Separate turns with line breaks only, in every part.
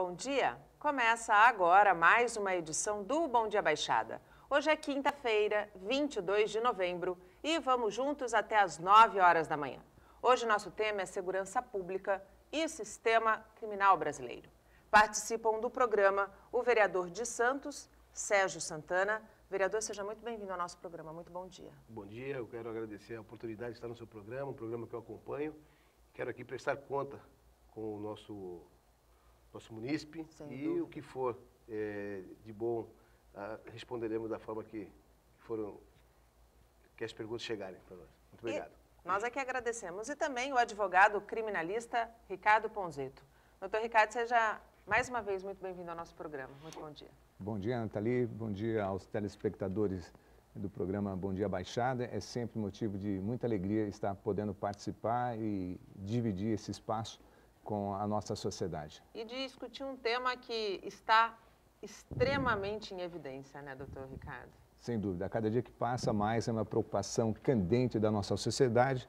Bom dia! Começa agora mais uma edição do Bom Dia Baixada. Hoje é quinta-feira, 22 de novembro, e vamos juntos até às 9 horas da manhã. Hoje nosso tema é segurança pública e sistema criminal brasileiro. Participam do programa o vereador de Santos, Sérgio Santana. Vereador, seja muito bem-vindo ao nosso programa. Muito bom dia.
Bom dia, eu quero agradecer a oportunidade de estar no seu programa, um programa que eu acompanho. Quero aqui prestar conta com o nosso nosso munícipe Sem e dúvida. o que for é, de bom, a, ah, responderemos da forma que, foram que as perguntas chegarem para nós. Muito obrigado.
E nós aqui é agradecemos. E também o advogado criminalista Ricardo Ponzeto. Doutor Ricardo, seja mais uma vez muito bem-vindo ao nosso programa. Muito bom dia.
Bom dia, Nathalie. Bom dia aos telespectadores do programa Bom Dia Baixada. É sempre motivo de muita alegria estar podendo participar e dividir esse espaço com a nossa sociedade.
E de discutir um tema que está extremamente em evidência, né, doutor Ricardo?
Sem dúvida. A cada dia que passa, mais é uma preocupação candente da nossa sociedade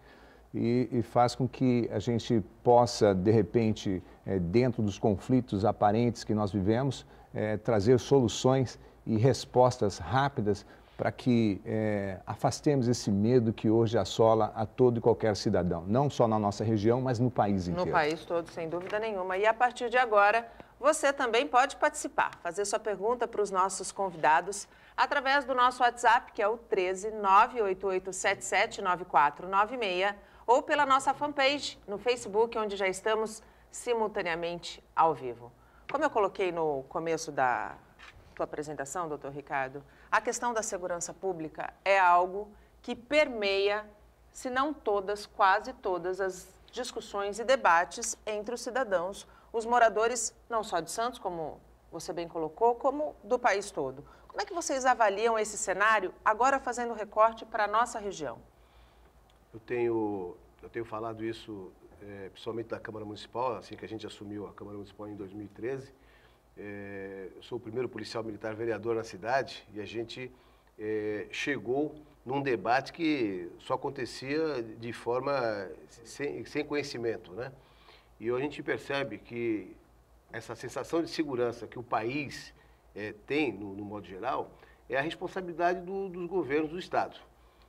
e, e faz com que a gente possa, de repente, é, dentro dos conflitos aparentes que nós vivemos, é, trazer soluções e respostas rápidas para que é, afastemos esse medo que hoje assola a todo e qualquer cidadão, não só na nossa região, mas no país inteiro. No país
todo, sem dúvida nenhuma. E a partir de agora, você também pode participar, fazer sua pergunta para os nossos convidados através do nosso WhatsApp, que é o 13 9496, ou pela nossa fanpage no Facebook, onde já estamos simultaneamente ao vivo. Como eu coloquei no começo da tua apresentação, doutor Ricardo, a questão da segurança pública é algo que permeia, se não todas, quase todas as discussões e debates entre os cidadãos, os moradores não só de Santos, como você bem colocou, como do país todo. Como é que vocês avaliam esse cenário, agora fazendo recorte para a nossa região?
Eu tenho, eu tenho falado isso, é, principalmente da Câmara Municipal, assim que a gente assumiu a Câmara Municipal em 2013, é, sou o primeiro policial militar vereador na cidade e a gente é, chegou num debate que só acontecia de forma sem, sem conhecimento, né? E a gente percebe que essa sensação de segurança que o país é, tem, no, no, modo geral, é a responsabilidade do, dos governos do Estado,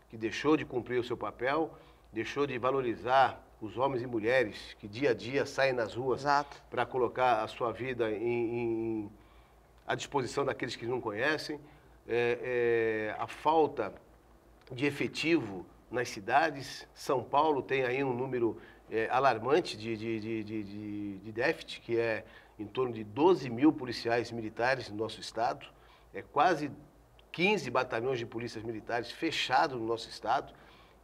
que deixou de cumprir o seu papel, deixou de valorizar os homens e mulheres que dia a dia saem nas ruas para colocar a sua vida em, em, à disposição daqueles que não conhecem, é, é, a falta de efetivo nas cidades. São Paulo tem aí um número é, alarmante de, de, de, de, de déficit, que é em torno de 12 mil policiais militares no nosso estado, é quase 15 batalhões de polícias militares fechados no nosso estado.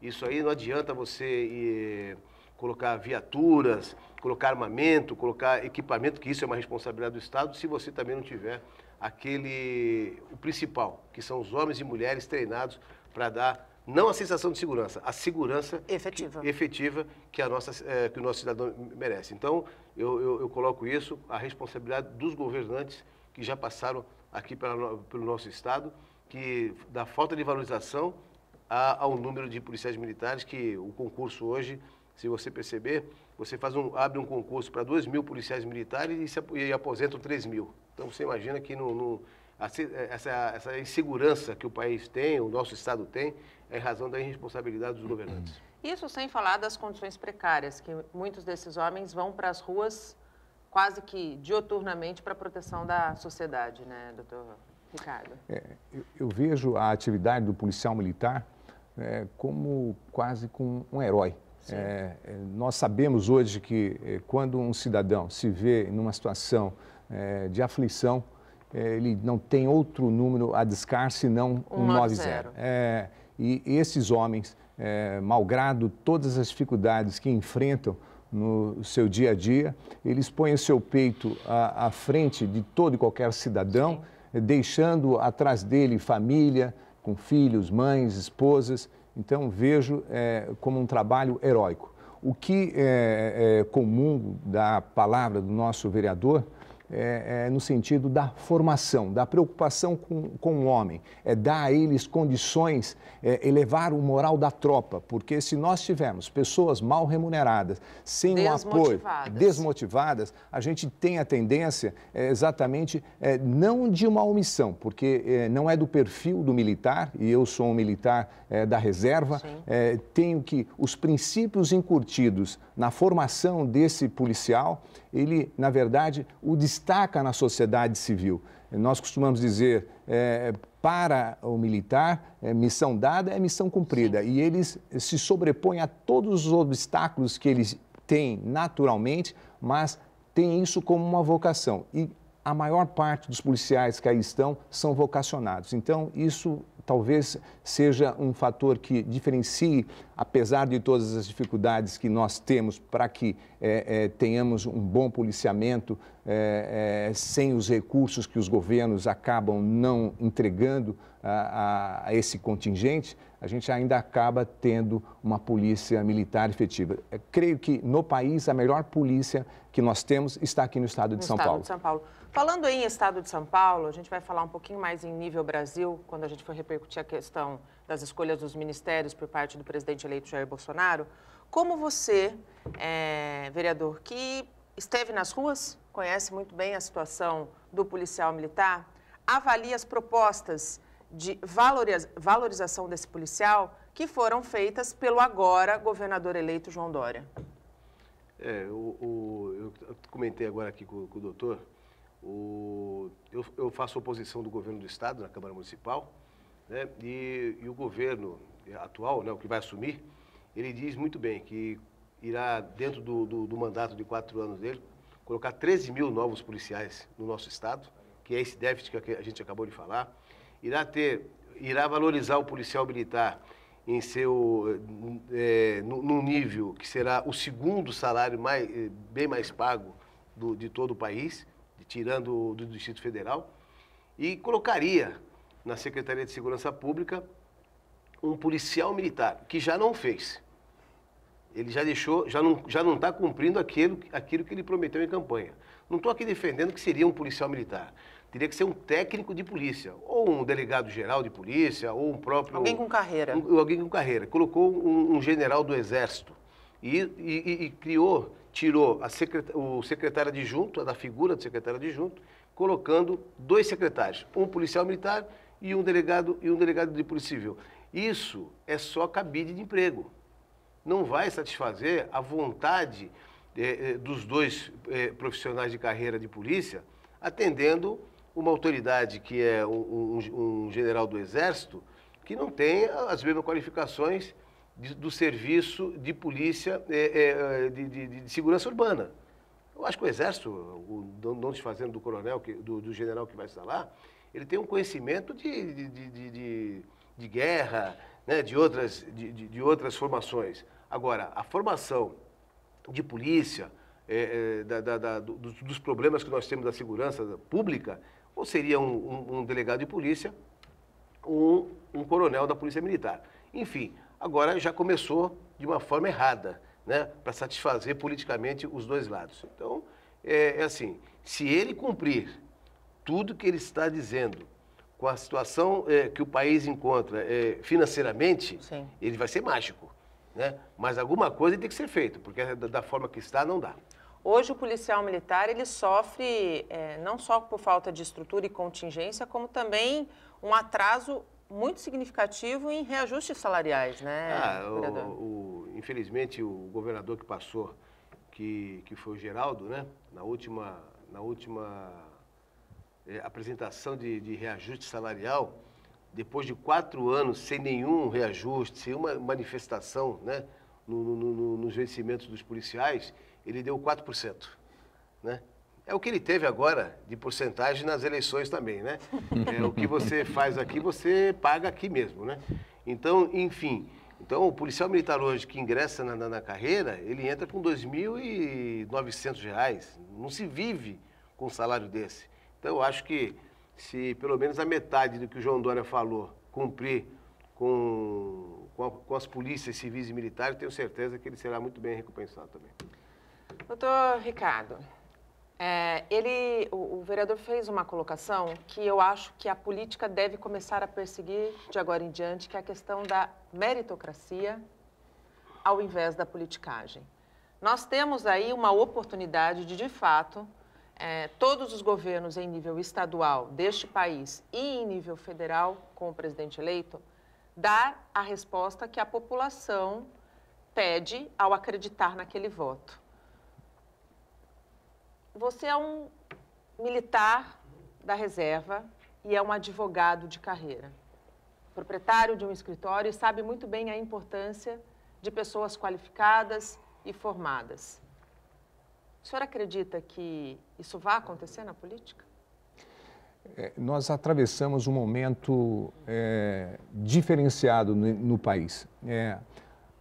Isso aí não adianta você. Ir, colocar viaturas, colocar armamento, colocar equipamento, que isso é uma responsabilidade do Estado, se você também não tiver aquele o principal, que são os homens e mulheres treinados para dar não a sensação de segurança, a segurança efetiva que, efetiva que, a nossa, é, que o nosso cidadão merece. Então, eu, eu, eu, coloco isso, a responsabilidade dos governantes que já passaram aqui pela, pelo nosso Estado, que da falta de valorização ao número de policiais militares, que o concurso hoje se você perceber, você faz um, abre um concurso para 2 mil policiais militares e, se, e aposentam 3 mil. Então você imagina que no, no é, essa, essa insegurança que o país tem, o nosso Estado tem, é razão da irresponsabilidade dos governantes.
Isso sem falar das condições precárias, que muitos desses homens vão para as ruas quase que dioturnamente para a proteção da sociedade, né, doutor Ricardo?
É, eu, eu, vejo a atividade do policial militar é, como quase com um herói. É, é, nós sabemos hoje que é, quando um cidadão se vê numa situação é, de aflição, é, ele não tem outro número a discar senão um 90. É, e esses homens, é, malgrado todas as dificuldades que enfrentam no seu dia a dia, eles põem o seu peito à, à, frente de todo e qualquer cidadão, Sim. deixando atrás dele família, com filhos, mães, esposas, então, vejo é, como um trabalho heróico. O que é, é comum da palavra do nosso vereador é, é, no sentido da formação, da preocupação com, com o homem, é dar a eles condições, é, elevar o moral da tropa, porque se nós tivermos pessoas mal remuneradas, sem o apoio, desmotivadas, a gente tem a tendência é, exatamente é, não de uma omissão, porque é, não é do perfil do militar, e eu sou um militar da reserva, tenho que os princípios incutidos na formação desse policial ele, na verdade, o destaca na sociedade civil. Nós costumamos dizer, é, é para o militar, é, missão dada é missão cumprida. E eles se sobrepõem a todos os obstáculos que eles têm naturalmente, mas têm isso como uma vocação. E a maior parte dos policiais que aí estão são vocacionados. Então, isso talvez seja um fator que diferencie, apesar de todas as dificuldades que nós temos para que é, é, tenhamos um bom policiamento, é, é, sem os recursos que os governos acabam não entregando a, a, a esse contingente, a gente ainda acaba tendo uma polícia militar efetiva. Eu creio que no país a melhor polícia que nós temos está aqui no estado de no São estado Paulo. De São
Paulo. Falando em estado de São Paulo, a gente vai falar um pouquinho mais em nível Brasil, quando a gente for repercutir a questão das escolhas dos ministérios por parte do presidente eleito Jair Bolsonaro. Como você, é, vereador, que esteve nas ruas, conhece muito bem a situação do policial militar, avalia as propostas de valorização desse policial que foram feitas pelo agora governador eleito João Dória.
É, o, o eu comentei agora aqui com, com o doutor o, eu, eu, faço oposição do governo do Estado na Câmara Municipal, né, e, e, o governo atual, né, o que vai assumir, ele diz muito bem que irá, dentro do, do, do mandato de quatro anos dele, colocar 13 mil novos policiais no nosso Estado, que é esse déficit que a gente acabou de falar, irá, ter, irá valorizar o policial militar em seu é, num nível que será o segundo salário mais, eh, bem mais pago do, de todo o país, tirando do Distrito Federal, e colocaria na Secretaria de Segurança Pública um policial militar, que já não fez. Ele já deixou, já não já não está cumprindo aquilo, aquilo que ele prometeu em campanha. Não estou aqui defendendo que seria um policial militar. Teria que ser um técnico de polícia, ou um delegado geral de polícia, ou um próprio. Alguém com carreira. Um, alguém com carreira. Colocou um, um general do Exército e, e, e criou tirou secret... o secretário adjunto, da figura do secretário adjunto, colocando dois secretários, um policial militar e um delegado e um delegado de polícia civil. Isso é só cabide de emprego. Não vai satisfazer a vontade eh, eh dos dois eh, profissionais de carreira de polícia atendendo uma autoridade que é um, um, um general do Exército que não tem as mesmas qualificações de, do serviço de polícia, é, é, é de, de, de, segurança urbana. Eu acho que o Exército, o, não desfazendo do coronel, que, do, do, general que vai estar lá, ele tem um conhecimento de, de, guerra, né, de, outras, de, outras formações. Agora, a formação de polícia, é, é da, da, da, dos, dos, problemas que nós temos da segurança pública, ou seria um, um, um delegado de polícia, um, um coronel da Polícia Militar. Enfim, agora já começou de uma forma errada, né, para satisfazer politicamente os dois lados. Então, é, é assim, se ele cumprir tudo que ele está dizendo, com a situação é, que o país encontra é, financeiramente, Sim. ele vai ser mágico. Né? Mas alguma coisa tem que ser feita, porque é da, da forma que está, não dá.
Hoje o policial militar ele sofre é, não só por falta de estrutura e contingência, como também um atraso muito significativo em reajustes salariais, né, ah, o,
o, infelizmente, o governador que passou, que, que foi o Geraldo, né, na última, na última é, apresentação de, de reajuste salarial, depois de quatro anos sem nenhum reajuste, sem uma manifestação né, no, no, no, nos vencimentos dos policiais, ele deu 4%. Né? É o que ele teve agora de porcentagem nas eleições também, né? É, o que você faz aqui, você paga aqui mesmo, né? Então, enfim. Então, o policial militar hoje que ingressa na, na, na carreira, ele entra com R$ 2.900. Não se vive com um salário desse. Então, eu acho que se pelo menos a metade do que o João Dória falou cumprir com, com, a, com as polícias civis e militares, tenho certeza que ele será muito bem recompensado também.
Doutor Ricardo, é, ele, o, o, vereador fez uma colocação que eu acho que a política deve começar a perseguir de agora em diante, que é a questão da meritocracia ao invés da politicagem. Nós temos aí uma oportunidade de, de fato, é, todos os governos em nível estadual deste país e em nível federal, com o presidente eleito, dar a resposta que a população pede ao acreditar naquele voto você é um militar da reserva e é um advogado de carreira, proprietário de um escritório e sabe muito bem a importância de pessoas qualificadas e formadas. O senhor acredita que isso vai acontecer na política?
É, nós atravessamos um momento é, diferenciado no, no país. É,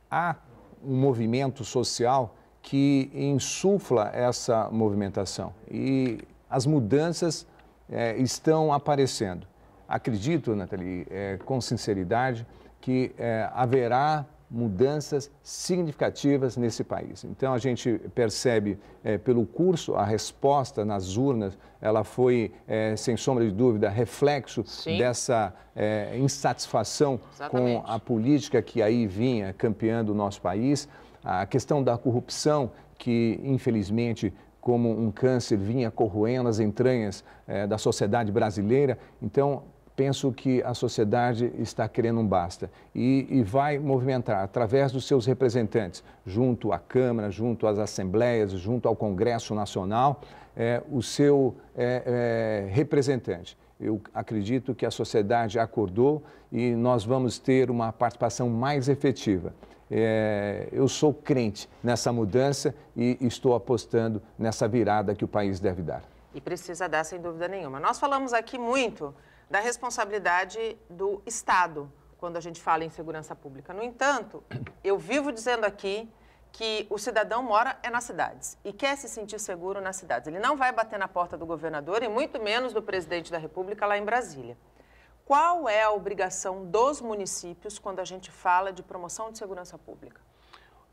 há um movimento social que insufla essa movimentação. E as mudanças é, estão aparecendo. Acredito, Nathalie, é, com sinceridade, que é, haverá mudanças significativas nesse país. Então a gente percebe é, pelo curso a resposta nas urnas, ela foi é, sem sombra de dúvida reflexo Sim. dessa é, insatisfação Exatamente. com a política que aí vinha campeando o nosso país a questão da corrupção, que infelizmente como um câncer vinha corroendo as entranhas eh, da sociedade brasileira. Então, penso que a sociedade está querendo um basta e, e, vai movimentar através dos seus representantes, junto à Câmara, junto às assembleias, junto ao Congresso Nacional, é o seu eh, representante. Eu acredito que a sociedade acordou e nós vamos ter uma participação mais efetiva. É, eu sou crente nessa mudança e estou apostando nessa virada que o país deve dar.
E precisa dar, sem dúvida nenhuma. Nós falamos aqui muito da responsabilidade do Estado quando a gente fala em segurança pública. No entanto, eu vivo dizendo aqui que o cidadão mora é nas cidades e quer se sentir seguro nas cidades. Ele não vai bater na porta do governador e muito menos do presidente da República lá em Brasília. Qual é a obrigação dos municípios quando a gente fala de promoção de segurança pública?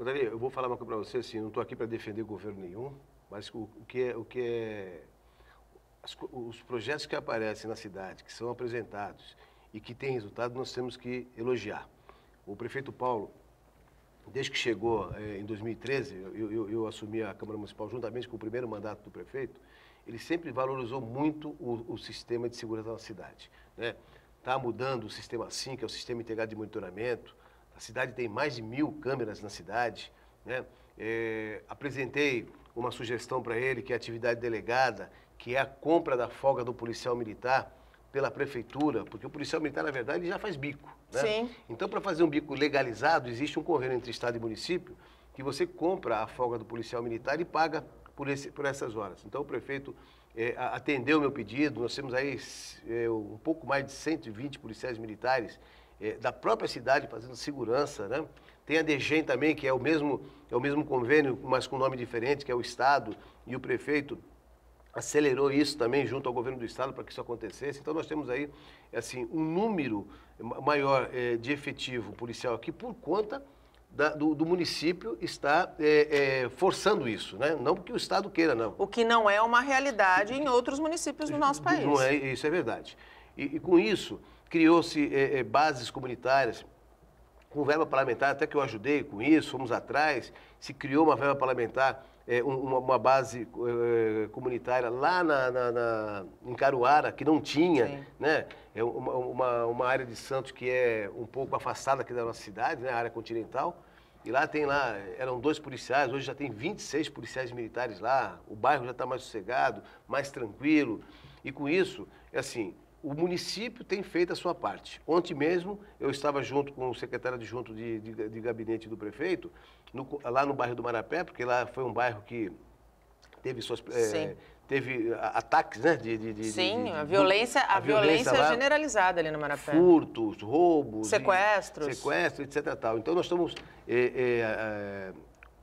Davi, eu vou falar uma coisa para você, assim, não estou aqui para defender governo nenhum, mas o, o que é, o que é as, os projetos que aparecem na cidade, que são apresentados e que têm resultado, nós temos que elogiar. O prefeito Paulo desde que chegou eh, em 2013, eu, eu, eu, assumi a Câmara Municipal juntamente com o primeiro mandato do prefeito, ele sempre valorizou muito o, o sistema de segurança da cidade. Está né? Tá mudando o sistema SIM, que é o Sistema Integrado de Monitoramento, a cidade tem mais de mil câmeras na cidade. Né? Eh, apresentei uma sugestão para ele, que é a atividade delegada, que é a compra da folga do policial militar pela prefeitura, porque o policial militar, na verdade, ele já faz bico. Né? Sim. Então, para fazer um bico legalizado, existe um convênio entre Estado e município que você compra a folga do policial militar e paga por, esse, por essas horas. Então, o prefeito é, atendeu o meu pedido, nós temos aí é, um pouco mais de 120 policiais militares é, da própria cidade fazendo segurança, né? Tem a DGEM também, que é o mesmo, é o mesmo convênio, mas com nome diferente, que é o Estado e o prefeito acelerou isso também junto ao governo do estado para que isso acontecesse. Então nós temos aí assim um número maior eh, de efetivo policial aqui por conta da, do, do, município está é, é, forçando isso, né? Não porque o Estado queira, não. O que não é uma realidade em outros
municípios do nosso país. Não é,
isso é verdade. E, e com isso, criou-se é, bases comunitárias, com verba parlamentar, até que eu ajudei com isso, fomos atrás, se criou uma verba parlamentar é, uma, uma, base é, comunitária lá na, na, na, em Caruara, que não tinha, Sim. né? É uma, uma, uma, área de Santos que é um pouco afastada aqui da nossa cidade, né? A área continental. E lá tem lá, eram dois policiais, hoje já tem 26 policiais militares lá, o bairro já está mais sossegado, mais tranquilo. E com isso, é assim, o município tem feito a sua parte. Ontem mesmo eu estava junto com o secretário adjunto de, de, de gabinete do prefeito, no, lá no bairro do Marapé, porque lá foi um bairro que teve suas. É, teve eh, ataques, né? De, de, de Sim, de, a violência,
a, a violência, violência generalizada ali no Marapé. Furtos,
roubos. Sequestros. Sequestros, etc. Tal. Então nós estamos é, é,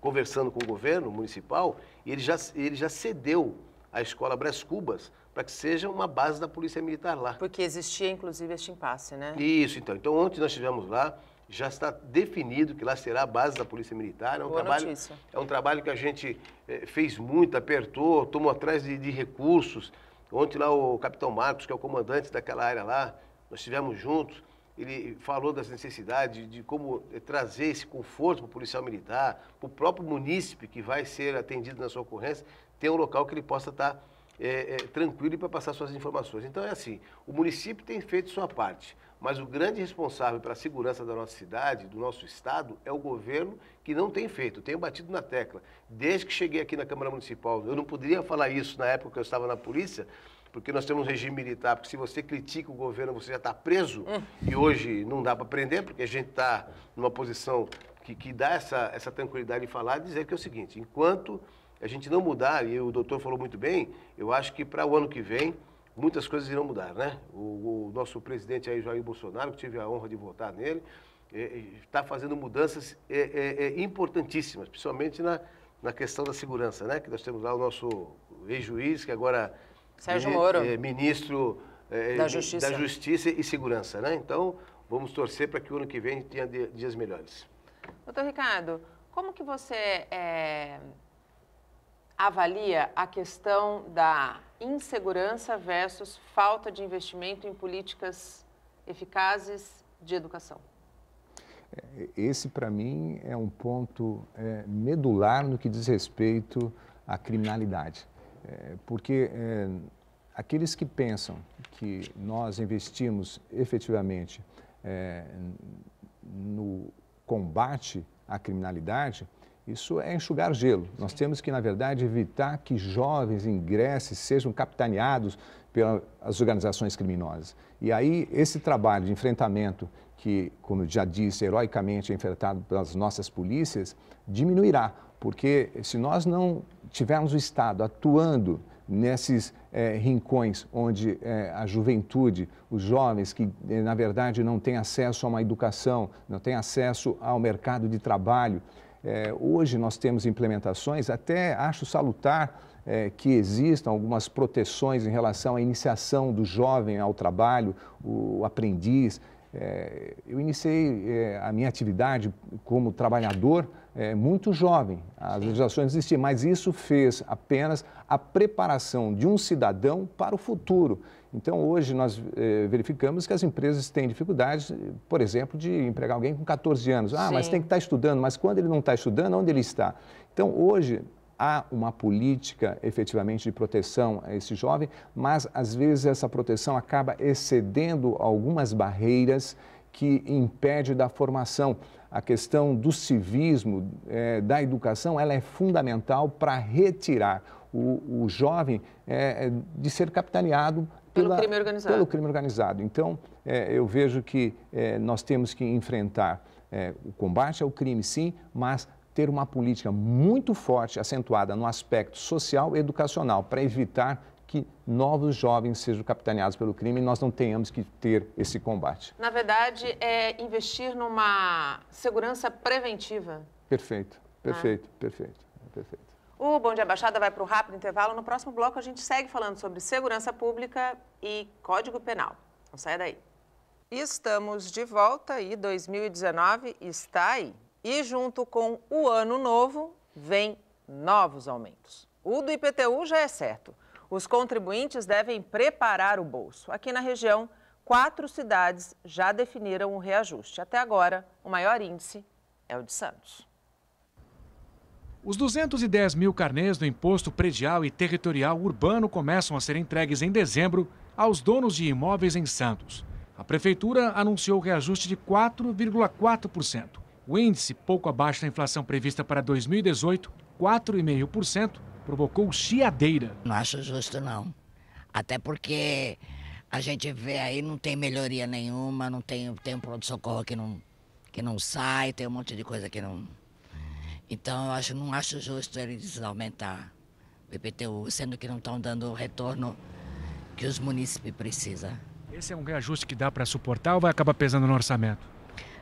conversando com o governo municipal e ele já, ele já cedeu a escola Brás Cubas
para que seja uma base da Polícia Militar lá. Porque existia, inclusive, este impasse, né?
Isso, então. Então, ontem nós estivemos lá, já está definido que lá será a base da Polícia Militar. É um, Boa trabalho, notícia. é um trabalho que a gente é, fez muito, apertou, tomou atrás de, de recursos. Ontem lá o Capitão Marcos, que é o comandante daquela área lá, nós estivemos juntos ele falou das necessidades de como trazer esse conforto para o policial militar, para o próprio munícipe que vai ser atendido na sua ocorrência, ter um local que ele possa estar é, é, tranquilo para passar suas informações. Então é assim, o município tem feito sua parte, mas o grande responsável pela segurança da nossa cidade, do nosso estado, é o governo que não tem feito, Tem batido na tecla. Desde que cheguei aqui na Câmara Municipal, eu não poderia falar isso na época que eu estava na polícia, porque nós temos um regime militar, porque se você critica o governo, você já está preso, hum. e hoje não dá para prender, porque a gente está numa posição que, que dá essa, essa tranquilidade de falar, dizer que é o seguinte, enquanto a gente não mudar, e o doutor falou muito bem, eu acho que para o ano que vem, muitas coisas irão mudar, né? O, o, nosso presidente aí, Jair Bolsonaro, que tive a honra de votar nele, está é, é tá fazendo mudanças é, é, é, importantíssimas, principalmente na, na questão da segurança, né? Que nós temos lá o nosso ex-juiz, que agora Sérgio Moro. É, ministro é, da, Justiça. da Justiça e Segurança, né? Então, vamos torcer para que o ano que vem tenha dias melhores.
Doutor Ricardo, como que você é, avalia a questão da insegurança versus falta de investimento em políticas eficazes de educação?
É, esse, para mim, é um ponto é, medular no que diz respeito à criminalidade. É, porque é, aqueles que pensam que nós investimos efetivamente é, no combate à criminalidade, isso é enxugar gelo. Sim. Nós temos que, na verdade, evitar que jovens ingressem, sejam capitaneados pelas organizações criminosas. E aí, esse trabalho de enfrentamento, que, como eu já disse, heroicamente é enfrentado pelas nossas polícias, diminuirá porque se nós não tivermos o Estado atuando nesses é, rincões onde é, a juventude, os jovens que, eh, na verdade, não têm acesso a uma educação, não têm acesso ao mercado de trabalho. É, hoje nós temos implementações, até acho salutar que existam algumas proteções em relação à iniciação do jovem ao trabalho, o aprendiz. eu iniciei a minha atividade como trabalhador é, muito jovem, as legislações existiam, mas isso fez apenas a preparação de um cidadão para o futuro. Então, hoje, nós eh, verificamos que as empresas têm dificuldades, por exemplo, de empregar alguém com 14 anos. Ah, Sim. mas tem que estar tá estudando, mas quando ele não está estudando, onde ele está? Então, hoje, há uma política efetivamente de proteção a esse jovem, mas às vezes essa proteção acaba excedendo algumas barreiras que impede da formação. A questão do civismo, é, da educação, ela é fundamental para retirar o, o jovem é, é de ser capitaneado pela, pelo, crime organizado. pelo crime organizado. Então, é, eu vejo que é, nós temos que enfrentar é, o combate ao crime, sim, mas ter uma política muito forte, acentuada no aspecto social e educacional, para evitar que novos jovens sejam capitaneados pelo crime e nós não tenhamos que ter esse combate.
Na verdade, é investir numa segurança preventiva.
Perfeito, perfeito, ah. perfeito,
perfeito. O Bom Dia Baixada vai para o rápido intervalo. No próximo bloco, a gente segue falando sobre segurança pública e Código Penal. Não saia daí. Estamos de volta e 2019 está aí. E junto com o ano novo, vem novos aumentos. O do IPTU já é certo. Os contribuintes devem preparar o bolso. Aqui na região, quatro cidades já definiram o reajuste. Até agora, o maior índice é o de Santos.
Os 210 mil carnês do Imposto Predial e Territorial Urbano começam a ser entregues em dezembro aos donos de imóveis em Santos. A Prefeitura anunciou reajuste de 4,4%. O índice, pouco abaixo da inflação prevista para 2018, 4,5%, provocou chiadeira. Não acho justo, não.
Até porque a gente vê aí, não tem melhoria nenhuma, não tem, tem um pronto-socorro que não, que não sai, tem um monte de coisa que não. Então eu acho, não acho justo eles aumentar o IPTU, sendo que não estão dando o retorno que os munícipes precisam.
Esse é um reajuste que dá para suportar ou vai acabar pesando no orçamento?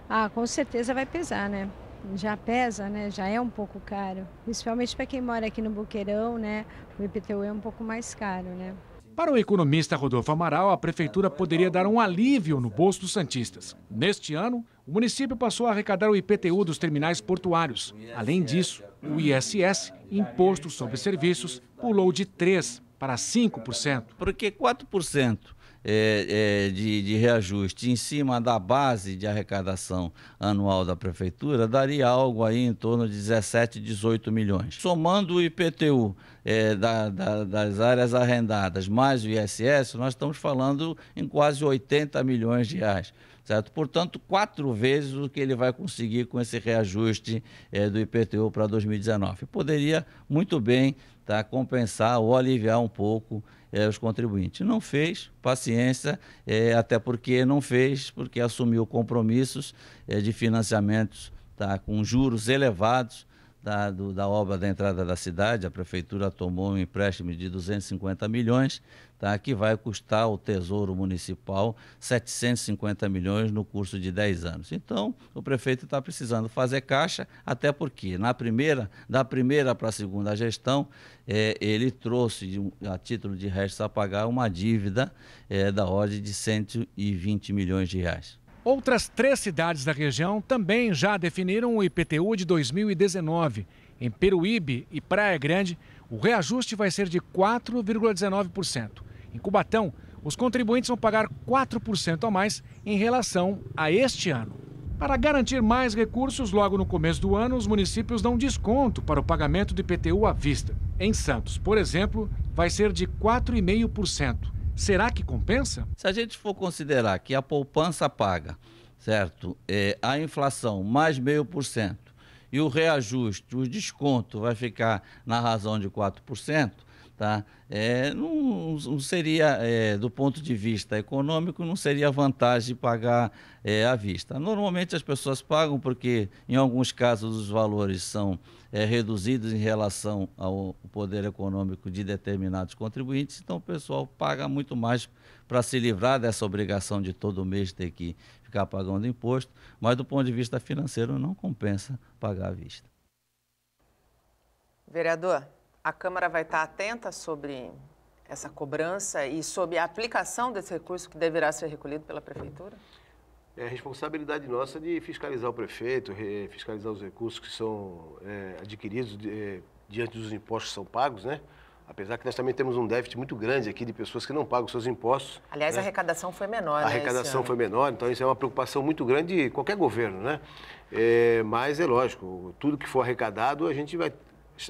Ah, com certeza vai pesar, né? já pesa, né? Já é um pouco caro. Principalmente para quem mora aqui no Boqueirão, né? O IPTU é um pouco mais caro, né?
Para o economista Rodolfo Amaral, a prefeitura poderia dar um alívio no bolso dos santistas. Neste ano, o município passou a arrecadar o IPTU dos terminais portuários. Além disso, o ISS, Imposto sobre Serviços, pulou de 3 para 5%.
Porque 4% é, é, de, de reajuste em cima da base de arrecadação anual da prefeitura, daria algo aí em torno de 17, 18 milhões. Somando o IPTU é, da, da, das áreas arrendadas mais o ISS, nós estamos falando em quase 80 milhões de reais. Certo? Portanto, quatro vezes o que ele vai conseguir com esse reajuste é, do IPTU para 2019. Poderia muito bem tá, compensar ou aliviar um pouco é, os contribuintes. Não fez, paciência, é, até porque não fez, porque assumiu compromissos é, de financiamentos tá, com juros elevados da, tá, do, da obra da entrada da cidade. A prefeitura tomou um empréstimo de 250 milhões, tá? que vai custar ao Tesouro Municipal 750 milhões no curso de 10 anos. Então, o prefeito está precisando fazer caixa, até porque na primeira, da primeira para a segunda gestão, é, ele trouxe a título de restos a pagar uma dívida é, da ordem de 120 milhões de reais.
Outras três cidades da região também já definiram o IPTU de 2019. Em Peruíbe e Praia Grande, o reajuste vai ser de 4,19%. Em Cubatão, os contribuintes vão pagar 4% a mais em relação a este ano. Para garantir mais recursos, logo no começo do ano, os municípios dão desconto para o pagamento de IPTU à vista. Em Santos, por exemplo, vai ser de 4,5%.
Será que compensa? Se a gente for considerar que a poupança paga, certo, é, a inflação mais meio por cento e o reajuste, o desconto vai ficar na razão de 4%, Tá? É, não, não seria, é, do ponto de vista econômico, não seria vantagem pagar é, à vista. Normalmente as pessoas pagam porque, em alguns casos, os valores são é, reduzidos em relação ao poder econômico de determinados contribuintes, então o pessoal paga muito mais para se livrar dessa obrigação de todo mês ter que ficar pagando imposto, mas do ponto de vista financeiro não compensa pagar à vista.
Vereador, a Câmara vai estar atenta sobre essa cobrança e sobre a aplicação desse recurso que deverá ser recolhido pela Prefeitura?
É a responsabilidade nossa de fiscalizar o prefeito, fiscalizar os recursos que são é, adquiridos de, é, diante dos impostos que são pagos, né? Apesar que nós também temos um déficit muito grande aqui de pessoas que não pagam seus impostos. Aliás, né? a
arrecadação foi menor. A né, arrecadação foi
menor, então isso é uma preocupação muito grande de qualquer governo, né? É, mas é lógico, tudo que for arrecadado a gente vai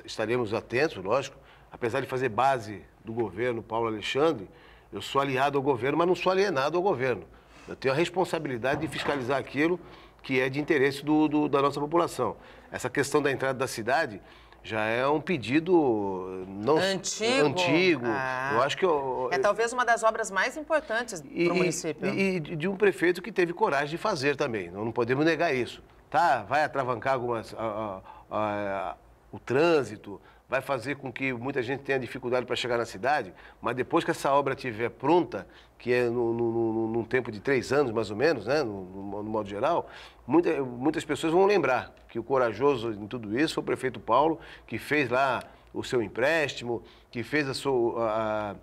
estaremos atentos, lógico. Apesar de fazer base do governo Paulo Alexandre, eu sou aliado ao governo, mas não sou alienado ao governo. Eu tenho a responsabilidade de fiscalizar aquilo que é de interesse do, do, da nossa população. Essa questão da entrada da cidade já é um pedido não antigo. antigo. Ah. Eu acho que eu, é talvez
uma das obras mais importantes para o município. E,
de um prefeito que teve coragem de fazer também. Não podemos negar isso. Tá, vai atravancar algumas a, a, a, o trânsito, vai fazer com que muita gente tenha dificuldade para chegar na cidade, mas depois que essa obra estiver pronta, que é no, no, num tempo de três anos mais ou menos, né, no, no modo geral, muita, muitas pessoas vão lembrar que o corajoso em tudo isso foi o prefeito Paulo, que fez lá o seu empréstimo, que fez a sua. A,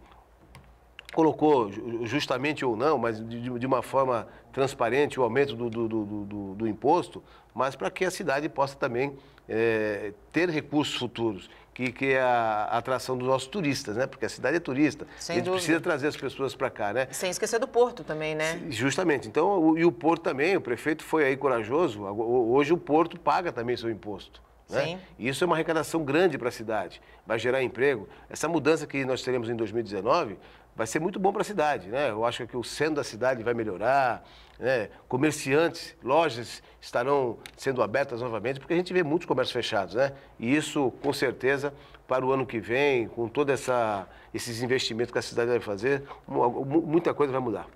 colocou justamente ou não, mas de, de uma forma transparente o aumento do, do, do, do imposto, mas para que a cidade possa também é, ter recursos futuros, que, que é a atração dos nossos turistas, né? Porque a cidade é turista. Sem a gente dúvida. precisa trazer as pessoas para cá, né? Sem
esquecer do porto também, né?
Justamente. Então, o, e o porto também, o prefeito foi aí corajoso. Hoje o porto paga também seu imposto. Né? Isso é uma arrecadação grande para a cidade, vai gerar emprego. Essa mudança que nós teremos em 2019 vai ser muito bom para a cidade. Né? Eu acho que o centro da cidade vai melhorar, né? comerciantes, lojas estarão sendo abertas novamente, porque a gente vê muitos comércios fechados. Né? E isso, com certeza, para o ano que vem, com todos esses investimentos que a cidade vai fazer, muita coisa vai mudar.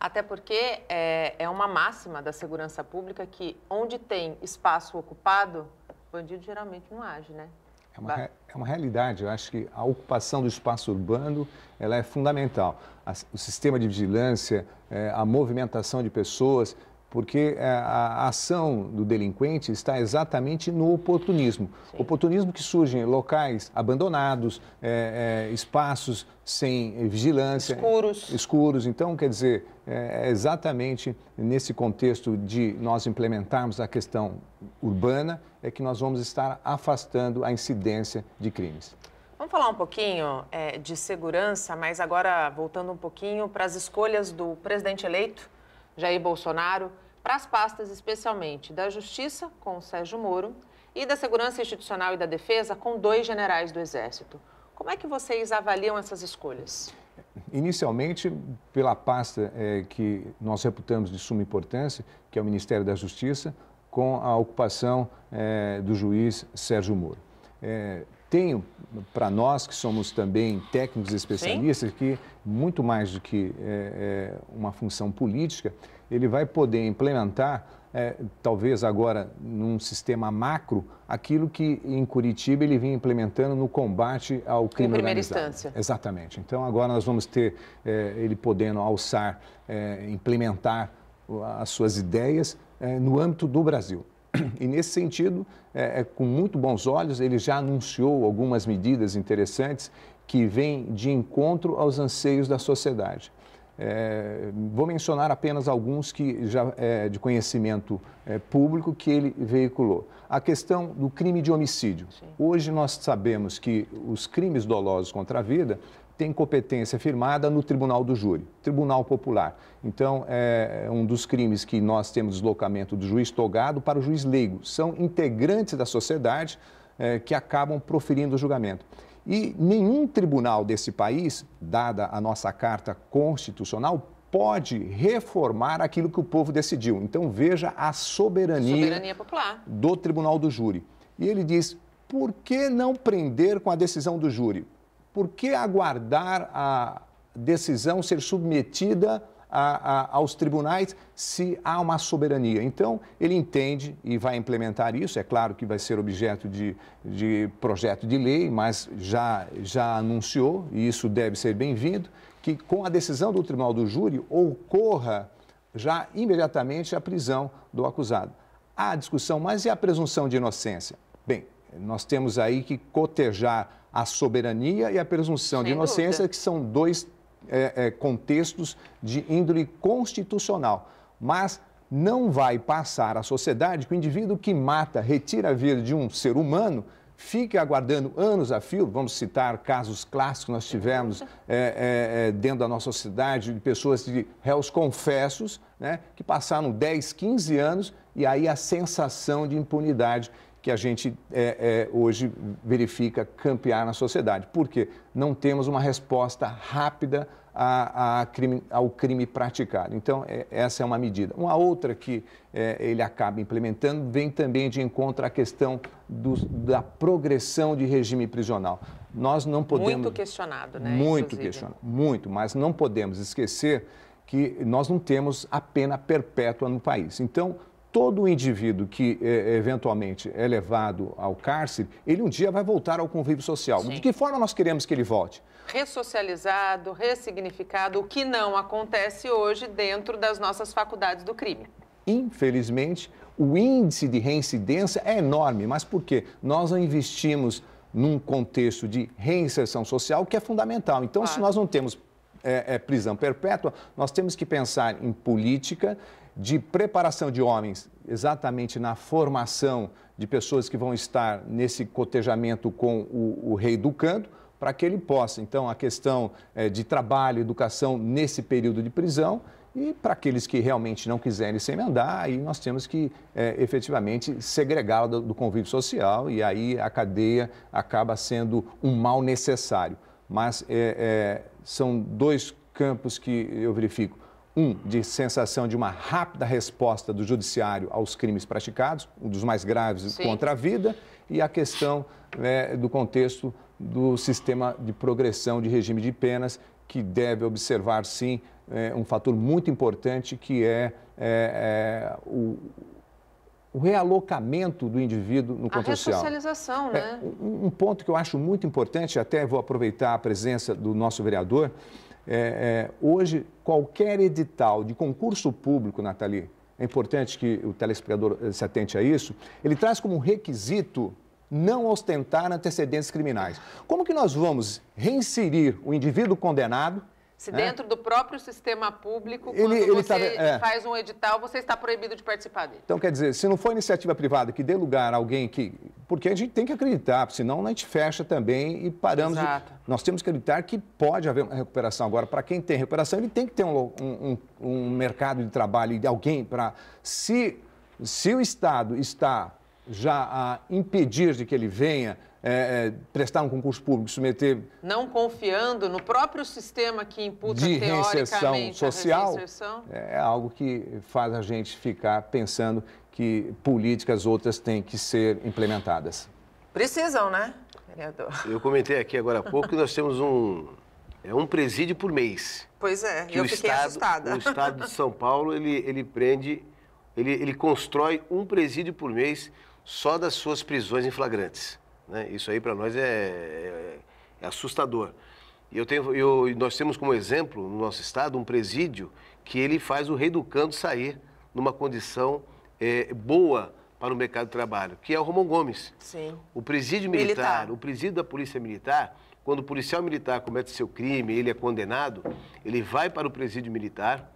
Até porque é, é uma máxima da segurança pública que onde tem espaço ocupado, bandido geralmente não age, né?
É uma, é uma realidade. Eu acho que a ocupação do espaço urbano ela é fundamental. o sistema de vigilância, é, a movimentação de pessoas, porque é, a ação do delinquente está exatamente no oportunismo. Sim. Oportunismo que surge em locais abandonados, é, é, espaços sem vigilância. Escuros. Escuros. Então, quer dizer, é, é exatamente nesse contexto de nós implementarmos a questão urbana é que nós vamos estar afastando a incidência de crimes.
Vamos falar um pouquinho é, de segurança, mas agora voltando um pouquinho para as escolhas do presidente eleito Jair Bolsonaro para as pastas especialmente da Justiça, com o Sérgio Moro, e da Segurança Institucional e da Defesa, com dois generais do Exército. Como é que vocês avaliam essas escolhas?
Inicialmente, pela pasta é, que nós reputamos de suma importância, que é o Ministério da Justiça, com a ocupação é, do juiz Sérgio Moro. É, tenho para nós, que somos também técnicos especialistas, Sim. que muito mais do que é, é, uma função política, ele vai poder implementar, é, talvez agora num sistema macro, aquilo que em Curitiba ele vinha implementando no combate ao crime em primeira organizado. instância. Exatamente. Então agora nós vamos ter é, ele podendo alçar, é, implementar as suas ideias é, no âmbito do Brasil. E nesse sentido, é, com muito bons olhos, ele já anunciou algumas medidas interessantes que vem de encontro aos anseios da sociedade. É, vou mencionar apenas alguns que já é, de conhecimento é, público que ele veiculou. A questão do crime de homicídio. Sim. Hoje nós sabemos que os crimes dolosos contra a vida têm competência firmada no Tribunal do Júri, Tribunal Popular. Então, é, é um dos crimes que nós temos deslocamento do juiz togado para o juiz leigo. São integrantes da sociedade é, que acabam proferindo o julgamento. E nenhum tribunal desse país, dada a nossa carta constitucional, pode reformar aquilo que o povo decidiu. Então veja a soberania, soberania do tribunal do júri. E ele diz: por que não prender com a decisão do júri? Por que aguardar a decisão ser submetida a, a, aos tribunais se há uma soberania. Então, ele entende e vai implementar isso. É claro que vai ser objeto de, de projeto de lei, mas já, já anunciou, e isso deve ser bem-vindo, que com a decisão do tribunal do júri ocorra já imediatamente a prisão do acusado. Há discussão, mas e a presunção de inocência? Bem, nós temos aí que cotejar a soberania e a presunção Sem de inocência, dúvida. que são dois é, é, contextos de índole constitucional, mas não vai passar à sociedade que o indivíduo que mata, retira a vida de um ser humano, fique aguardando anos a fio. Vamos citar casos clássicos que nós tivemos é, é, é dentro da nossa sociedade, de pessoas de réus confessos, né, que passaram 10, 15 anos e aí a sensação de impunidade que a gente é, é, hoje verifica campear na sociedade. porque Não temos uma resposta rápida a, a crime, ao crime praticado. Então, é, essa é uma medida. Uma outra que é, ele acaba implementando vem também de encontro à questão do, da progressão de regime prisional. Nós não podemos. Muito
questionado, né? Muito inclusive. questionado,
muito, mas não podemos esquecer que nós não temos a pena perpétua no país. Então, todo indivíduo que é, eventualmente é levado ao cárcere, ele um dia vai voltar ao convívio social. Sim. De que forma nós queremos que ele volte?
Ressocializado, ressignificado, o que não acontece hoje dentro das nossas faculdades do crime.
Infelizmente, o índice de reincidência é enorme, mas por quê? Nós não investimos num contexto de reinserção social que é fundamental. Então, claro. se nós não temos é, é, prisão perpétua, nós temos que pensar em política de preparação de homens, exatamente na formação de pessoas que vão estar nesse cotejamento com o, o rei do canto, para que ele possa. Então, a questão é, de trabalho, educação nesse período de prisão e para aqueles que realmente não quiserem se emendar, aí nós temos que é, efetivamente segregá-la do, do convívio social e aí a cadeia acaba sendo um mal necessário. Mas é, são dois campos que eu verifico um de sensação de uma rápida resposta do judiciário aos crimes praticados, um dos mais graves Sim. contra a vida, e a questão né, do contexto do sistema de progressão de regime de penas, que deve observar, sim, é, um fator muito importante que é, é, é o, o, realocamento do indivíduo no contexto social. A
ressocialização, é, né? Um,
um ponto que eu acho muito importante, até vou aproveitar a presença do nosso vereador, é, é, hoje, qualquer edital de concurso público, Nathalie, é importante que o telespectador eh, se atente a isso, ele traz como requisito não ostentar antecedentes criminais. Como que nós vamos reinserir o indivíduo condenado se é. dentro
do próprio sistema público, quando ele, ele tá você tá, é. faz um edital, você está proibido de participar dele.
Então, quer dizer, se não for iniciativa privada que dê lugar a alguém que... Porque a gente tem que acreditar, senão a gente fecha também e paramos. Exato. De... Nós temos que acreditar que pode haver uma recuperação. Agora, para quem tem recuperação, ele tem que ter um, um, um mercado de trabalho e de alguém para... Se, se o Estado está já a impedir de que ele venha é, é, prestar um concurso público, submeter.
Não confiando no próprio sistema que imputa de reinserção social,
é algo que faz a gente ficar pensando que políticas outras têm que ser implementadas.
Precisam, né, vereador?
Eu comentei aqui agora há pouco que nós temos um, é um presídio por mês.
Pois é, que eu fiquei estado, assustada. O estado de
São Paulo, ele, ele prende, ele, ele constrói um presídio por mês só das suas prisões em flagrantes. Né? Isso aí para nós é, é, é, assustador. Eu tenho, eu, nós temos como exemplo no nosso estado um presídio que ele faz o rei canto sair numa condição é, boa para o mercado de trabalho, que é o Romão Gomes. Sim. O presídio militar, militar, o presídio da polícia militar, quando o policial militar comete seu crime, ele é condenado, ele vai para o presídio militar,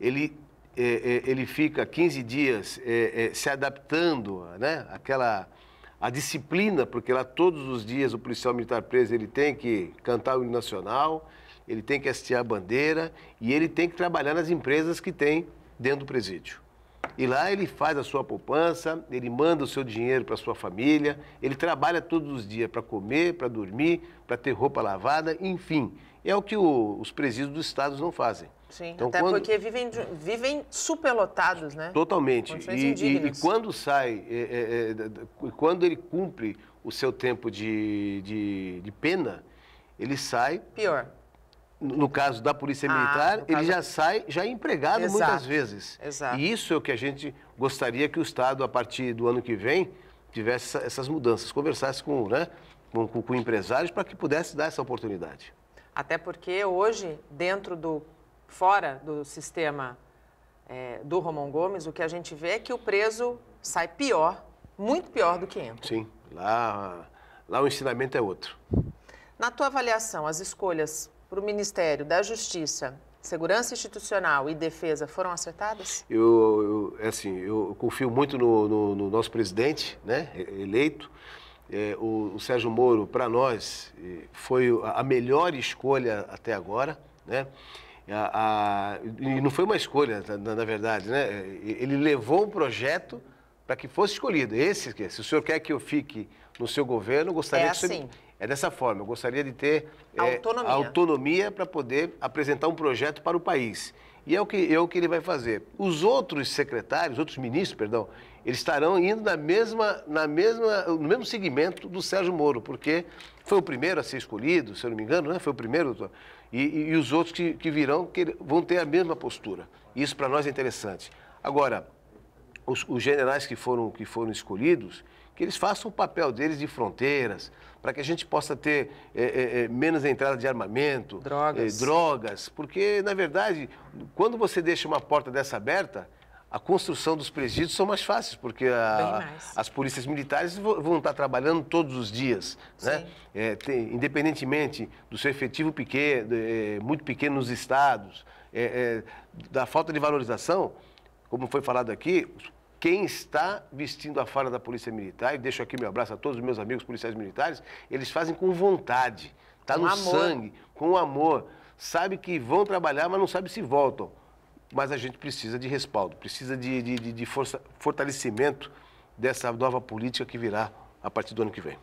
ele, é, é, ele fica 15 dias é, é, se adaptando, né, àquela a disciplina, porque lá todos os dias o policial militar preso ele tem que cantar o hino nacional, ele tem que assistir a bandeira e ele tem que trabalhar nas empresas que tem dentro do presídio. E lá ele faz a sua poupança, ele manda o seu dinheiro para a sua família, ele trabalha todos os dias para comer, para dormir, para ter roupa lavada, enfim. É o que o, os presídios dos estados não fazem.
Sim, então, até quando... porque vivem, vivem superlotados, né? Totalmente. E, e, e,
quando sai, é, é, é, quando ele cumpre o seu tempo de, de, de pena, ele sai... Pior no caso da polícia ah, militar, ah, ele já sai já é empregado Exato. muitas vezes. Exato. E isso é o que a gente gostaria que o Estado, a partir do ano que vem, tivesse essas mudanças, conversasse com, né, com, com empresários para que pudesse dar essa oportunidade.
Até porque hoje, dentro do fora do sistema é, do Romão Gomes, o que a gente vê é que o preso sai pior, muito pior do que entra.
Sim, lá, lá o ensinamento é outro.
Na tua avaliação, as escolhas para o Ministério da Justiça, Segurança Institucional e Defesa foram acertadas?
Eu, eu é assim, eu confio muito no, no, no nosso presidente, né, eleito. É, o, o, Sérgio Moro, para nós, foi a melhor escolha até agora, né? A, a, e não foi uma escolha, na, na, verdade, né? Ele levou um projeto para que fosse escolhido. Esse, é, se o senhor quer que eu fique no seu governo, gostaria é assim. o senhor... Assim. É dessa forma, eu gostaria de ter autonomia, é, autonomia para poder apresentar um projeto para o país. E é o, que, é o que ele vai fazer. Os outros secretários, outros ministros, perdão, eles estarão indo na mesma, na mesma, no mesmo segmento do Sérgio Moro, porque foi o primeiro a ser escolhido, se eu não me engano, né? foi o primeiro doutor, e, e, os outros que, que virão que vão ter a mesma postura. Isso para nós é interessante. Agora, os, os, generais que foram, que foram escolhidos, que eles façam o papel deles de fronteiras, para que a gente possa ter é, é, é, menos entrada de armamento, drogas. É, drogas, porque, na verdade, quando você deixa uma porta dessa aberta, a construção dos presídios são mais fáceis, porque a, as polícias militares vão estar trabalhando todos os dias, né? é, tem, independentemente do seu efetivo pequeno, é, muito pequeno nos estados, é, é, da falta de valorização, como foi falado aqui, quem está vestindo a falha da polícia militar, e deixo aqui meu abraço a todos os meus amigos policiais militares, eles fazem com vontade, está no amor. sangue, com amor, sabe que vão trabalhar, mas não sabe se voltam mas a gente precisa de respaldo, precisa de, de, de força, fortalecimento dessa nova política que virá a partir do ano que vem.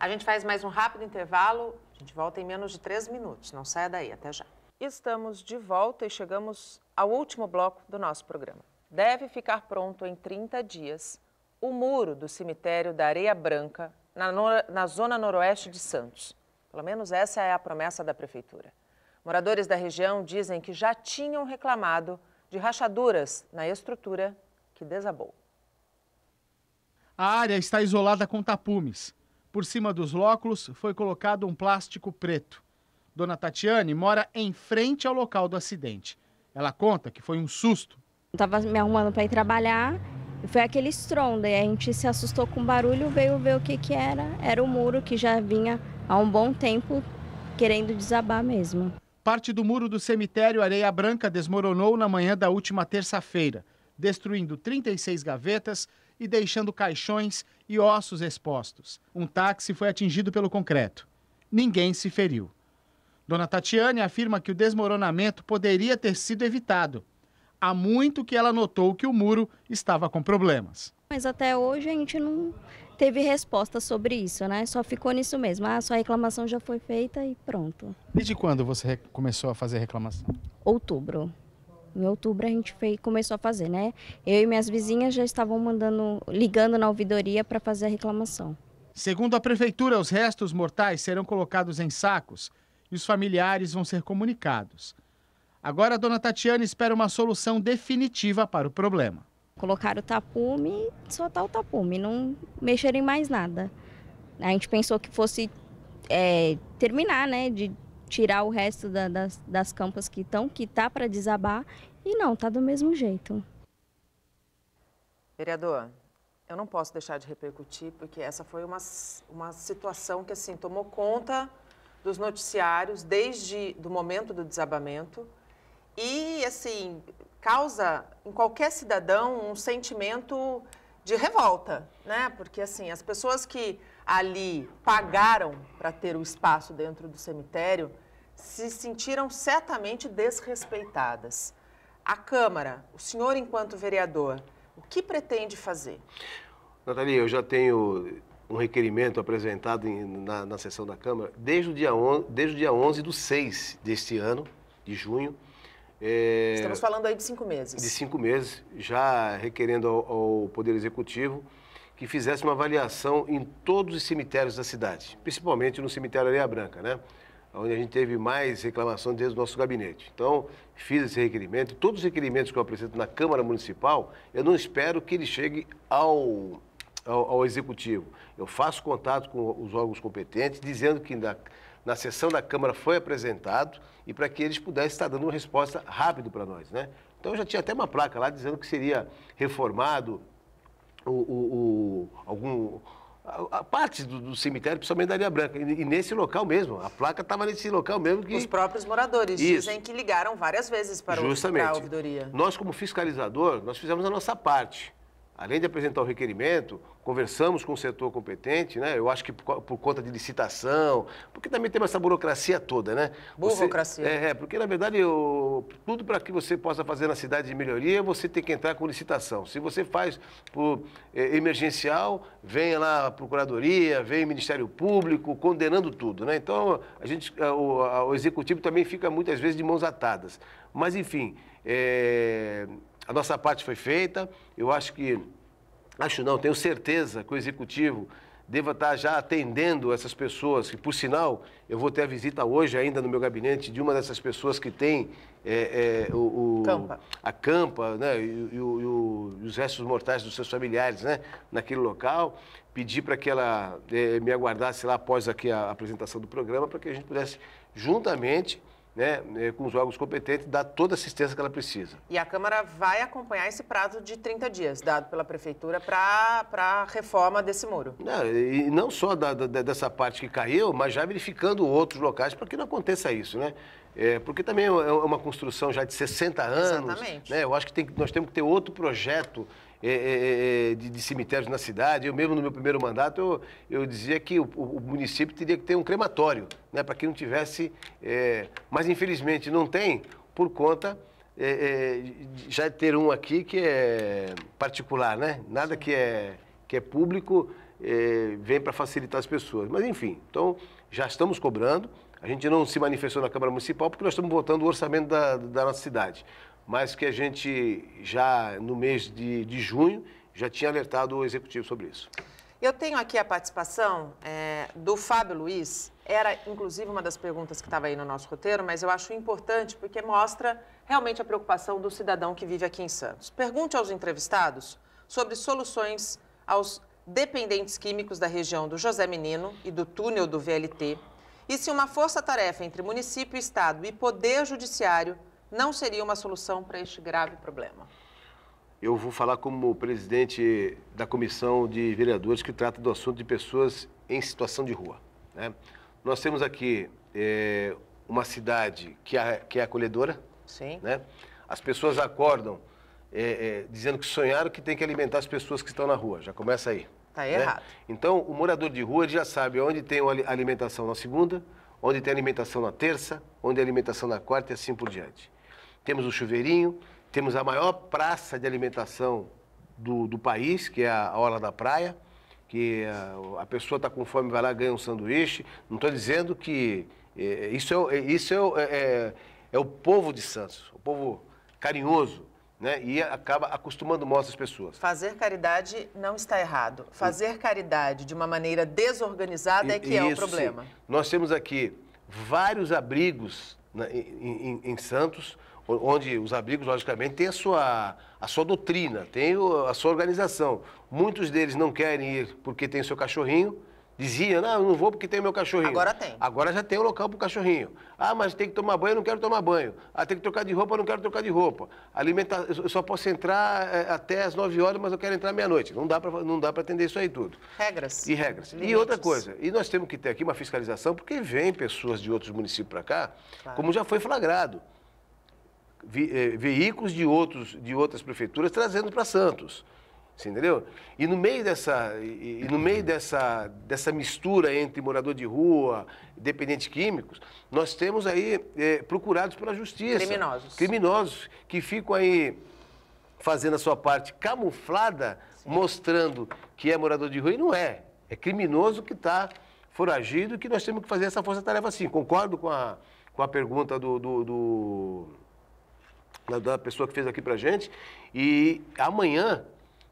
A gente faz mais um rápido intervalo, a gente volta em menos de três minutos. Não saia daí, até já. Estamos de volta e chegamos ao último bloco do nosso programa. Deve ficar pronto em 30 dias o muro do cemitério da Areia Branca, na, na zona noroeste de Santos. Pelo menos essa é a promessa da prefeitura. Moradores da região dizem que já tinham reclamado de rachaduras na estrutura que desabou.
A área está isolada com tapumes. Por cima dos lóculos foi colocado um plástico preto. Dona Tatiane mora em frente ao local do acidente. Ela conta que foi um susto. Estava me arrumando para ir trabalhar e foi aquele estrondo. E a gente se assustou com o barulho, veio ver o que, que era. Era o muro que já vinha há um bom tempo querendo desabar mesmo. Parte do muro do cemitério Areia Branca desmoronou na manhã da última terça-feira, destruindo 36 gavetas e deixando caixões e ossos expostos. Um táxi foi atingido pelo concreto. Ninguém se feriu. Dona Tatiane afirma que o desmoronamento poderia ter sido evitado. Há muito que ela notou que o muro estava com problemas. Mas até hoje a gente não, teve resposta sobre isso, né? Só ficou nisso mesmo. Ah, sua reclamação já foi feita e pronto. Desde quando você começou a fazer reclamação? Outubro. Em outubro a gente fez, começou a fazer, né? Eu e minhas vizinhas já estavam mandando, ligando na ouvidoria para fazer a reclamação. Segundo a prefeitura, os restos mortais serão colocados em sacos e os familiares vão ser comunicados. Agora a dona Tatiana espera uma solução definitiva para o problema. Colocaram o tapume, soltar tá o tapume, não mexerem mais nada. A gente pensou que fosse é, terminar, né, de tirar o resto da, das, das campas que estão, que está para desabar, e não, está do mesmo jeito.
Vereador, eu não posso deixar de repercutir, porque essa foi uma, uma situação que, assim, tomou conta dos noticiários desde o momento do desabamento. E, assim, causa em qualquer cidadão um sentimento de revolta, né? Porque assim, as pessoas que ali pagaram para ter o espaço dentro do cemitério se sentiram certamente desrespeitadas. A Câmara, o senhor enquanto vereador, o que pretende fazer?
Natalia, eu já tenho um requerimento apresentado em, na, na sessão da Câmara desde o, dia on, desde o dia 11 do 6 deste ano, de junho, é, Estamos
falando aí de cinco meses. De cinco
meses, já requerendo ao, ao, Poder Executivo que fizesse uma avaliação em todos os cemitérios da cidade, principalmente no cemitério Areia Branca, né? Onde a gente teve mais reclamação desde o nosso gabinete. Então, fiz esse requerimento. Todos os requerimentos que eu apresento na Câmara Municipal, eu não espero que ele chegue ao, ao, ao Executivo. Eu faço contato com os órgãos competentes, dizendo que na na sessão da Câmara foi apresentado e para que eles pudessem estar dando uma resposta rápido para nós, né? Então já tinha até uma placa lá dizendo que seria reformado o, o, o algum a, a parte do, do, cemitério, principalmente da linha branca. E, e nesse local mesmo, a placa estava nesse local mesmo. Que... Os próprios moradores Isso. dizem
que ligaram várias vezes para, Justamente. O, a ouvidoria.
Nós, como fiscalizador, nós fizemos a nossa parte além de apresentar o requerimento, conversamos com o setor competente, né? Eu acho que por, por conta de licitação, porque também tem essa burocracia toda, né? Burocracia. Você, é, é, porque na verdade eu, tudo para que você possa fazer na cidade de melhoria, você tem que entrar com licitação. Se você faz por é, emergencial, vem lá a procuradoria, vem o Ministério Público, condenando tudo, né? Então a gente, o, o executivo também fica muitas vezes de mãos atadas. Mas enfim, é a nossa parte foi feita. Eu acho que, acho não, tenho certeza que o executivo deva estar já atendendo essas pessoas, que por sinal, eu vou ter a visita hoje ainda no meu gabinete de uma dessas pessoas que tem é, é, o, o campa. a campa né, e, e, o, e, os restos mortais dos seus familiares né, naquele local. Pedi para que ela é, me aguardasse lá após aqui a apresentação do programa, para que a gente pudesse juntamente né, né, com os órgãos competentes, dar toda a assistência que ela precisa.
E a Câmara vai acompanhar esse prazo de 30 dias dado pela Prefeitura para a reforma desse muro.
Não, e não só da, da, dessa parte que caiu, mas já verificando outros locais para que não aconteça isso, né? É, porque também é, é uma construção já de 60 anos. Exatamente. Né? Eu acho que, tem, nós temos que ter outro projeto é é, é, é, de, de, cemitérios na cidade. Eu mesmo, no meu primeiro mandato, eu, eu dizia que o, o município teria que ter um crematório, né, para que não tivesse... É, mas, infelizmente, não tem por conta... É, já ter um aqui que é particular, né? Nada que é, que é público vem para facilitar as pessoas. Mas, enfim, então já estamos cobrando. A gente não se manifestou na Câmara Municipal porque nós estamos votando o orçamento da, da nossa cidade mas que a gente já no mês de, de junho já tinha alertado o executivo sobre isso.
Eu tenho aqui a participação é, do Fábio Luiz. Era, inclusive, uma das perguntas que estava aí no nosso roteiro, mas eu acho importante porque mostra realmente a preocupação do cidadão que vive aqui em Santos. Pergunte aos entrevistados sobre soluções aos dependentes químicos da região do José Menino e do túnel do VLT e se uma força-tarefa entre município, Estado e Poder Judiciário não seria uma solução para este grave problema.
Eu vou falar como presidente da comissão de vereadores que trata do assunto de pessoas em situação de rua. Né? Nós temos aqui é, uma cidade que é, que é acolhedora. Sim. Né? As pessoas acordam é, dizendo que sonharam que tem que alimentar as pessoas que estão na rua. Já começa aí. Está né? errado. Então, o morador de rua já sabe onde tem alimentação na segunda, onde tem alimentação na terça, onde tem alimentação na quarta e assim por diante temos o chuveirinho, temos a maior praça de alimentação do, do país, que é a Orla da Praia, que a, eh, a pessoa está com fome, vai lá, ganha um sanduíche. Não estou dizendo que é, isso, é, eh, isso é, é, é, o povo de Santos, o povo carinhoso. Né? E acaba acostumando mais as pessoas. Fazer caridade
não está errado. Fazer caridade de uma maneira desorganizada é que isso, é o problema. Sim.
Nós temos aqui vários abrigos né, em, em, em Santos, onde os abrigos, logicamente, têm a sua, a sua doutrina, têm a sua organização. Muitos deles não querem ir porque tem o seu cachorrinho, Dizia, não, não vou porque tem meu cachorrinho. Agora tem. Agora já tem o um local para o cachorrinho. Ah, mas tem que tomar banho, eu não quero tomar banho. Ah, tem que trocar de roupa, eu não quero trocar de roupa. Alimentar, eu só posso entrar eh, até as 9 horas, mas eu quero entrar meia-noite. Não dá para atender isso aí tudo.
Regras. E regras. Limites. E outra coisa,
e nós temos que ter aqui uma fiscalização, porque vem pessoas de outros municípios para cá, claro. como já foi flagrado ve eh, veículos de, outros, de outras prefeituras trazendo para Santos. entendeu? E no meio dessa, e, e, no meio dessa, dessa mistura entre morador de rua, dependentes químicos, nós temos aí é, procurados pela justiça. Criminosos. Criminosos que ficam aí fazendo a sua parte camuflada, Sim. mostrando que é morador de rua e não é. É criminoso que está foragido e que nós temos que fazer essa força-tarefa assim. Concordo com a, com a pergunta do, do, do da pessoa que fez aqui para gente. E amanhã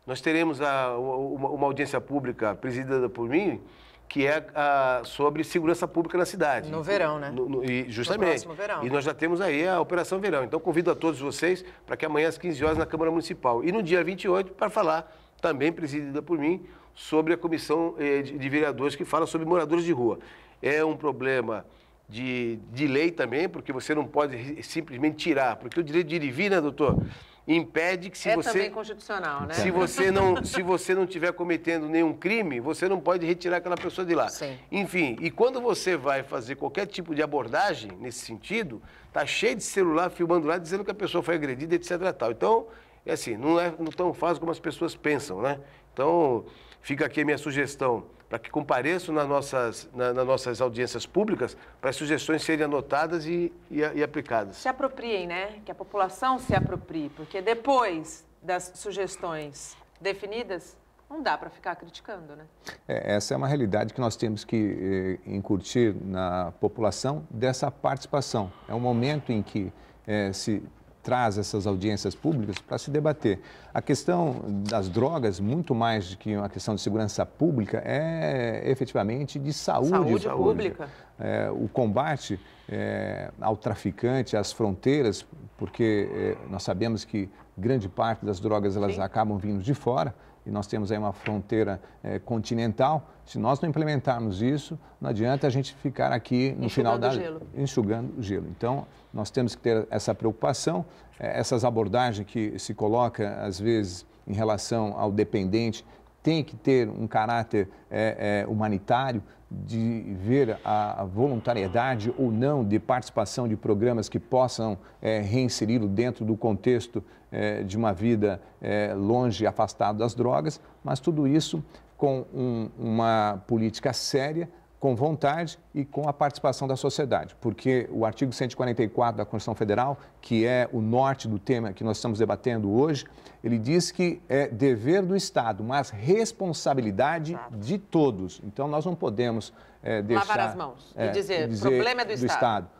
nós teremos a, uma, uma, audiência pública presidida por mim, que é a, sobre segurança pública na cidade. No verão, né? No, no, e justamente. No próximo verão. E nós já temos aí a Operação Verão. Então convido a todos vocês para que amanhã às 15 horas na Câmara Municipal. E no dia 28 para falar, também presidida por mim, sobre a comissão eh, de vereadores que fala sobre moradores de rua. É um problema de, de lei também, porque você não pode simplesmente tirar, porque o direito de ir e vir, né, doutor, impede que se é você... É também
constitucional, né? Se você, não, se
você não tiver cometendo nenhum crime, você não pode retirar aquela pessoa de lá. Sim. Enfim, e quando você vai fazer qualquer tipo de abordagem nesse sentido, tá cheio de celular filmando lá, dizendo que a pessoa foi agredida, etc. Tal. Então, é assim, não é tão fácil como as pessoas pensam, né? Então, fica aqui a minha sugestão para que compareçam nas nossas, na, nas nossas audiências públicas para as sugestões serem anotadas e, e, e aplicadas.
Se apropriem, né? Que a população se aproprie, porque depois das sugestões definidas, não dá para ficar criticando, né?
É, essa é uma realidade que nós temos que eh, incutir na população dessa participação. É um momento em que eh, se traz essas audiências públicas para se debater. A questão das drogas, muito mais do que uma questão de segurança pública, é efetivamente de saúde, saúde pública. pública. É, o combate é, ao traficante, às fronteiras, porque é, nós sabemos que grande parte das drogas elas acabam vindo de fora e nós temos aí uma fronteira é, continental, se nós não implementarmos isso, não adianta a gente ficar aqui no enxugando final da... Gelo. Enxugando o gelo. Então, nós temos que ter essa preocupação, é, essas abordagens que se coloca, às vezes, em relação ao dependente, tem que ter um caráter é, é humanitário, de ver a voluntariedade ou não de participação de programas que possam é, reinseri-lo dentro do contexto é, de uma vida é, longe, afastado das drogas, mas tudo isso com um, uma política séria com vontade e com a participação da sociedade, porque o artigo 144 da Constituição Federal, que é o norte do tema que nós estamos debatendo hoje, ele diz que é dever do Estado, mas responsabilidade de todos. Então nós não podemos é, deixar lavar as mãos é, e eh, dizer, o problema é do, do Estado. Estado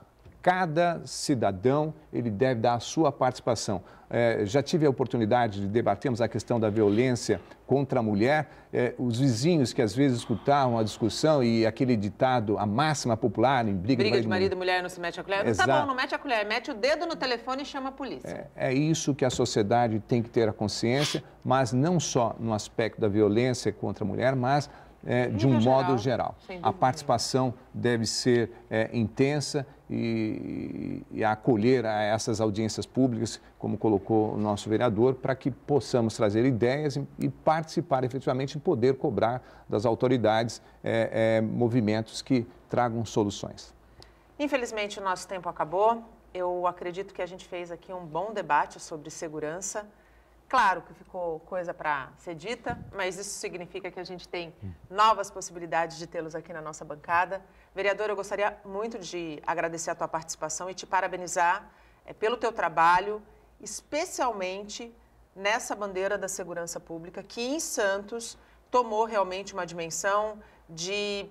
cada cidadão ele deve dar a sua participação. É, já tive a oportunidade de debatermos a questão da violência contra a mulher. É, os vizinhos que às vezes escutavam a discussão e aquele ditado, a máxima popular em briga, briga de marido, de marido e
mulher não se mete a colher. Exato. Tá bom, não mete a colher, mete o dedo no telefone e chama a polícia.
É, é isso que a sociedade tem que ter a consciência, mas não só no aspecto da violência contra a mulher, mas é, de um modo geral. geral. A participação deve ser é, intensa e, e acolher a essas audiências públicas, como colocou o nosso vereador, para que possamos trazer ideias e, e, participar efetivamente e poder cobrar das autoridades é, é, movimentos que tragam soluções.
Infelizmente, o nosso tempo acabou. Eu acredito que a gente fez aqui um bom debate sobre segurança. Claro que ficou coisa para ser dita, mas isso significa que a gente tem hum. novas possibilidades de tê-los aqui na nossa bancada. Vereador, eu gostaria muito de agradecer a tua participação e te parabenizar eh, pelo teu trabalho, especialmente nessa bandeira da segurança pública, que em Santos tomou realmente uma dimensão de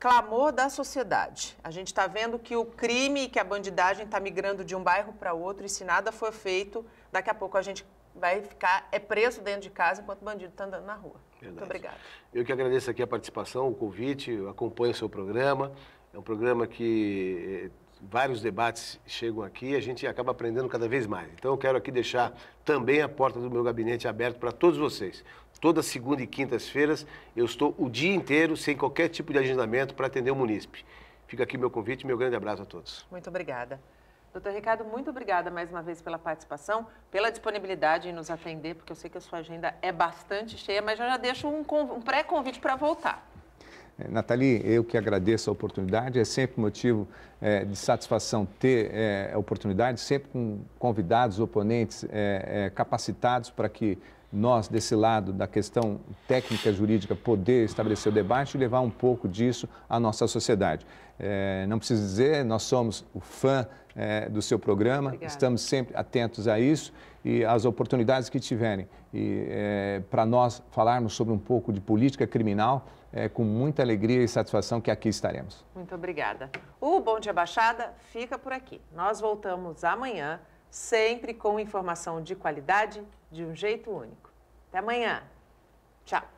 clamor da sociedade. A gente está vendo que o crime e que a bandidagem está migrando de um bairro para outro e se nada for feito, daqui a pouco a gente vai ficar é preso dentro de casa enquanto o bandido está andando na rua. Verdade. Muito obrigada.
Eu que agradeço aqui a participação, o convite, acompanho o seu programa. É um programa que eh, vários debates chegam aqui e a gente acaba aprendendo cada vez mais. Então eu quero aqui deixar também a porta do meu gabinete aberta para todos vocês. Toda segunda e quintas-feiras eu estou o dia inteiro sem qualquer tipo de agendamento para atender o munícipe. Fica aqui meu convite, meu grande abraço a todos.
Muito obrigada. Doutor Ricardo, muito obrigada mais uma vez pela participação, pela disponibilidade em nos atender, porque eu sei que a sua agenda é bastante cheia, mas eu já deixo um, um pré-convite para voltar.
É, Nathalie, eu que agradeço a oportunidade, é sempre motivo é, de satisfação ter é, a oportunidade, sempre com convidados, oponentes é, é capacitados para que nós, desse lado da questão técnica jurídica, poder estabelecer o debate e levar um pouco disso à nossa sociedade. É, não preciso dizer, nós somos o fã é, do seu programa. Obrigada. Estamos sempre atentos a isso e às oportunidades que tiverem. E é, para nós falarmos sobre um pouco de política criminal, é com muita alegria e satisfação que aqui estaremos.
Muito obrigada. O Bom Dia Baixada fica por aqui. Nós voltamos amanhã, sempre com informação de qualidade, de um jeito único. Até amanhã. Tchau.